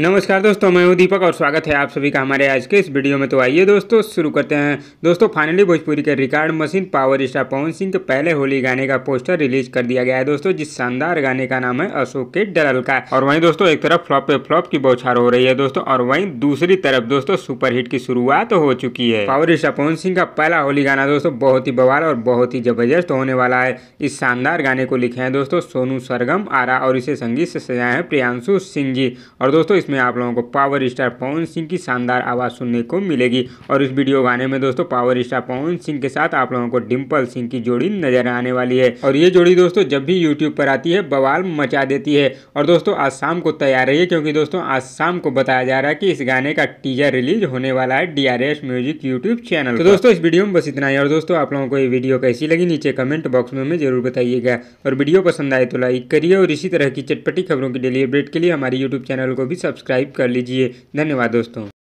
नमस्कार दोस्तों मैं हूं दीपक और स्वागत है आप सभी का हमारे आज के इस वीडियो में तो आइए दोस्तों शुरू करते हैं दोस्तों फाइनली भोजपुरी के record machine power star Pawan Singh के पहले होली गाने का पोस्टर रिलीज कर दिया गया है दोस्तों जिस शानदार गाने का नाम है अशोक के डरल का और वही दोस्तों एक तरफ फ्लॉप पे फ्लॉप की बौछार हो रही है दोस्तों और वही दूसरी तरफ दोस्तों सुपरहिट की शुरुआत हो चुकी है पावर स्टार पवन सिंह का पहला होली गाना दोस्तों बहुत ही बवाल और बहुत ही जबरदस्त होने वाला है इस शानदार गाने को लिखे है दोस्तों सोनू सरगम आरा और इसे संगीत से सजाए हैं प्रियांशु सिंह जी और दोस्तों इसमें आप लोगों को पावर स्टार पवन सिंह की शानदार आवाज़ सुनने को मिलेगी और इस वीडियो गाने में दोस्तों पावर स्टार पवन सिंह के साथ आप लोगों को डिम्पल सिंह की जोड़ी नजर आने वाली है और ये जोड़ी दोस्तों जब भी यूट्यूब पर आती है बवाल मचा देती है और दोस्तों आज शाम को तैयार रही क्योंकि दोस्तों आज शाम को बताया जा रहा है कि इस गाने का टीजर रिलीज होने वाला है डी म्यूजिक यूट्यूब चैनल तो दोस्तों इस वीडियो में बस इतना ही और दोस्तों आप लोगों को ये वीडियो कैसी लगी नीचे कमेंट बॉक्स में हमें जरूर बताइएगा और वीडियो पसंद आए तो लाइक करिए और इसी तरह की चटपटी खबरों की डेली अपडेट के लिए हमारे यूट्यूब चैनल को भी सब्सक्राइब कर लीजिए धन्यवाद दोस्तों